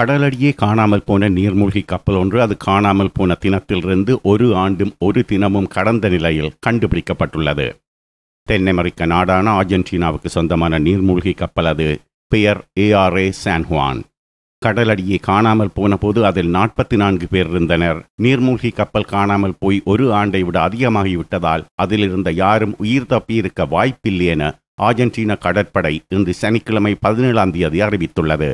கடலடியே காணாமல் போன நீர்மூழ்கி கப்பல் ஒன்று அது காணாமல் போன தினத்திலிருந்து ஒரு ஆண்டும் ஒரு தினமும் கடந்த நிலையில் கண்டுபிடிக்கப்பட்டுள்ளது தென் அமெரிக்க நாடான ஆர்ஜென்டினாவுக்கு சொந்தமான நீர்மூழ்கி கப்பல் அது பெயர் ஏஆர்ஏ சான்ஹுவான் கடலடியை காணாமல் போனபோது அதில் நாற்பத்தி நான்கு பேர் இருந்தனர் நீர்மூழ்கி கப்பல் காணாமல் போய் ஒரு ஆண்டை விட அதிகமாகிவிட்டதால் அதிலிருந்த யாரும் உயிர் தப்பியிருக்க வாய்ப்பில்லை என ஆர்ஜென்டினா கடற்படை இன்று சனிக்கிழமை பதினேழாம் தேதி அறிவித்துள்ளது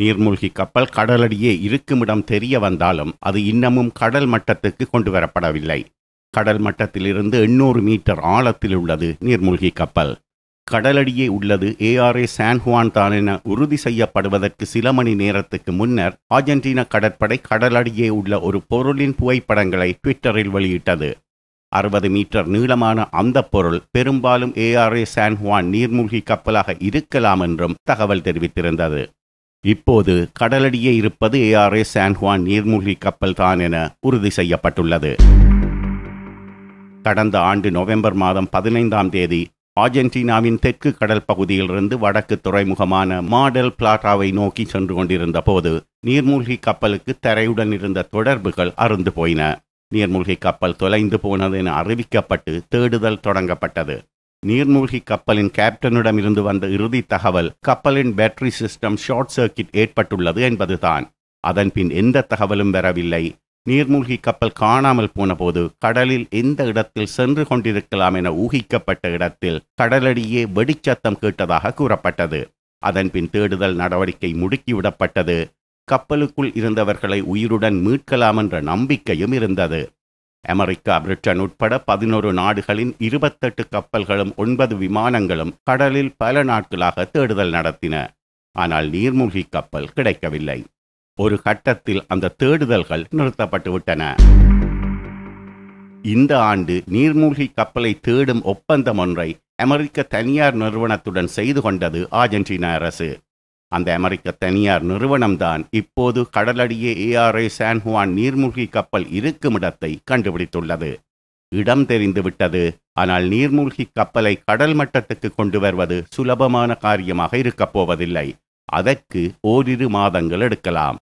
நீர்மூழ்கி கப்பல் கடலடியே இருக்குமிடம் தெரிய வந்தாலும் அது இன்னமும் கடல் மட்டத்துக்கு கொண்டு வரப்படவில்லை கடல் மட்டத்திலிருந்து எண்ணூறு மீட்டர் ஆழத்தில் உள்ளது நீர்மூழ்கி கப்பல் கடலடியே உள்ளது ஏஆர்ஏ சான்ஹுவான் தான் என உறுதி செய்யப்படுவதற்கு சில மணி நேரத்துக்கு முன்னர் ஆர்ஜென்டினா கடற்படை கடலடியே உள்ள ஒரு பொருளின் புகைப்படங்களை ட்விட்டரில் வெளியிட்டது அறுபது மீட்டர் நீளமான அந்த பொருள் பெரும்பாலும் ஏஆர்ஏ சான்ஹுவான் நீர்மூழ்கி கப்பலாக இருக்கலாம் என்றும் தகவல் தெரிவித்திருந்தது இப்போது கடலடியே இருப்பது ஏஆர்ஏ சான்ஹுவான் நீர்மூழ்கி கப்பல் தான் என உறுதி செய்யப்பட்டுள்ளது கடந்த ஆண்டு நவம்பர் மாதம் பதினைந்தாம் தேதி அர்ஜென்டினாவின் தெற்கு கடல் பகுதியிலிருந்து வடக்கு துறைமுகமான மாடல் பிளாட்டாவை நோக்கி சென்று கொண்டிருந்த போது நீர்மூழ்கி கப்பலுக்கு தரையுடன் இருந்த தொடர்புகள் அருந்து போயின நீர்மூழ்கி கப்பல் தொலைந்து போனது என அறிவிக்கப்பட்டு தேடுதல் தொடங்கப்பட்டது நீர்மூழ்கி கப்பலின் கேப்டனிடம் இருந்து வந்த இறுதி தகவல் கப்பலின் பேட்டரி சிஸ்டம் ஷார்ட் சர்க்கிட் ஏற்பட்டுள்ளது என்பதுதான் அதன்பின் எந்த தகவலும் வரவில்லை நீர்மூழ்கி கப்பல் காணாமல் போனபோது கடலில் எந்த இடத்தில் சென்று கொண்டிருக்கலாம் என ஊகிக்கப்பட்ட இடத்தில் கடலடியே வெடிச்சத்தம் கேட்டதாக கூறப்பட்டது அதன்பின் தேடுதல் நடவடிக்கை முடுக்கிவிடப்பட்டது கப்பலுக்குள் இருந்தவர்களை உயிருடன் மீட்கலாம் என்ற நம்பிக்கையும் இருந்தது அமெரிக்கா பிரிட்டன் உட்பட பதினோரு நாடுகளின் இருபத்தெட்டு கப்பல்களும் ஒன்பது விமானங்களும் கடலில் பல நாட்களாக தேடுதல் நடத்தின ஆனால் நீர்மூழ்கி கப்பல் கிடைக்கவில்லை ஒரு கட்டத்தில் அந்த தேடுதல்கள் நிறுத்தப்பட்டுவிட்டன இந்த ஆண்டு நீர்மூழ்கி கப்பலை தேடும் ஒப்பந்தம் ஒன்றை அமெரிக்க தனியார் நிறுவனத்துடன் செய்து கொண்டது ஆர்ஜென்டினா அரசு அந்த அமெரிக்க தனியார் நிறுவனம்தான் இப்போது கடலடியே ஏஆர்ஐ சான்ஹுவான் நீர்மூழ்கி கப்பல் இருக்கும் இடத்தை கண்டுபிடித்துள்ளது இடம் தெரிந்துவிட்டது ஆனால் நீர்மூழ்கி கப்பலை கடல் மட்டத்துக்கு கொண்டு வருவது சுலபமான காரியமாக இருக்கப் போவதில்லை அதற்கு ஓரிரு மாதங்கள் எடுக்கலாம்